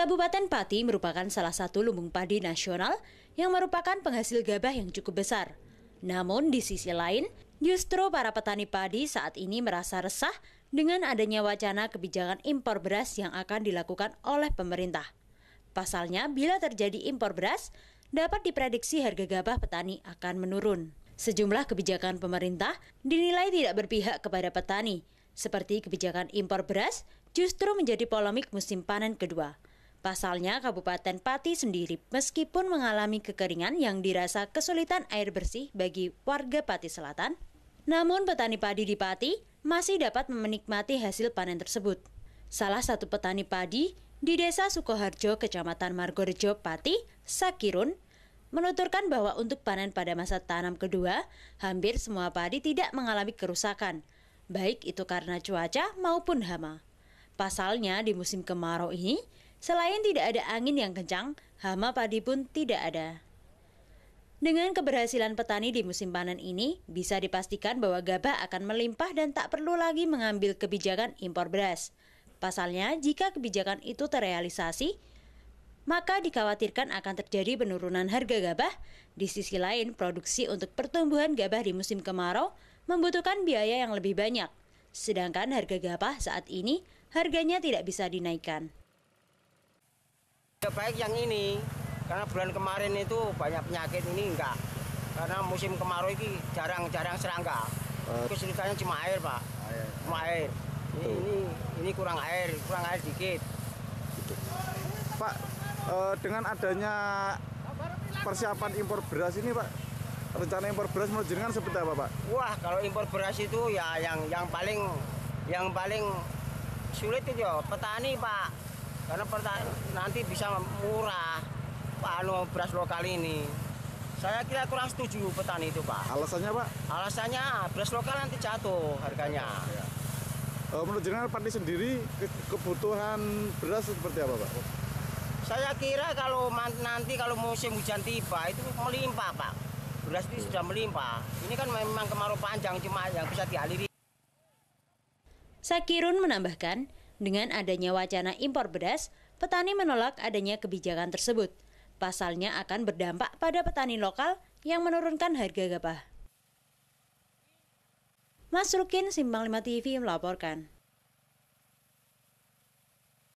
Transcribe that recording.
Kabupaten Pati merupakan salah satu lumbung padi nasional yang merupakan penghasil gabah yang cukup besar. Namun di sisi lain, justru para petani padi saat ini merasa resah dengan adanya wacana kebijakan impor beras yang akan dilakukan oleh pemerintah. Pasalnya, bila terjadi impor beras, dapat diprediksi harga gabah petani akan menurun. Sejumlah kebijakan pemerintah dinilai tidak berpihak kepada petani, seperti kebijakan impor beras justru menjadi polemik musim panen kedua. Pasalnya, Kabupaten Pati sendiri meskipun mengalami kekeringan yang dirasa kesulitan air bersih bagi warga Pati Selatan, namun petani padi di Pati masih dapat menikmati hasil panen tersebut. Salah satu petani padi di Desa Sukoharjo, Kecamatan Margorejo, Pati, Sakirun, menuturkan bahwa untuk panen pada masa tanam kedua, hampir semua padi tidak mengalami kerusakan, baik itu karena cuaca maupun hama. Pasalnya di musim kemarau ini, Selain tidak ada angin yang kencang, hama padi pun tidak ada. Dengan keberhasilan petani di musim panen ini, bisa dipastikan bahwa gabah akan melimpah dan tak perlu lagi mengambil kebijakan impor beras. Pasalnya, jika kebijakan itu terrealisasi, maka dikhawatirkan akan terjadi penurunan harga gabah. Di sisi lain, produksi untuk pertumbuhan gabah di musim kemarau membutuhkan biaya yang lebih banyak. Sedangkan harga gabah saat ini harganya tidak bisa dinaikkan. Tidak ya, baik yang ini, karena bulan kemarin itu banyak penyakit ini enggak. Karena musim kemarau ini jarang-jarang serangga. Kesulitannya eh. cuma air, Pak. Air. Cuma air. Ini, ini, ini kurang air, kurang air sedikit gitu. Pak, eh, dengan adanya persiapan impor beras ini, Pak, rencana impor beras menurut jenengan seperti apa, Pak? Wah, kalau impor beras itu ya yang yang paling yang paling sulit itu ya petani, Pak karena nanti bisa murah anu beras lokal ini saya kira kurang setuju petani itu pak alasannya pak alasannya beras lokal nanti jatuh harganya ya. Uh, menurut jenis petani sendiri ke kebutuhan beras seperti apa pak saya kira kalau nanti kalau musim hujan tiba itu melimpah pak beras itu iya. sudah melimpah ini kan memang kemarau panjang cuma yang bisa dialiri Sakirun menambahkan dengan adanya wacana impor beras, petani menolak adanya kebijakan tersebut. Pasalnya akan berdampak pada petani lokal yang menurunkan harga gabah. Mas Rukin, Simbang 5 TV melaporkan.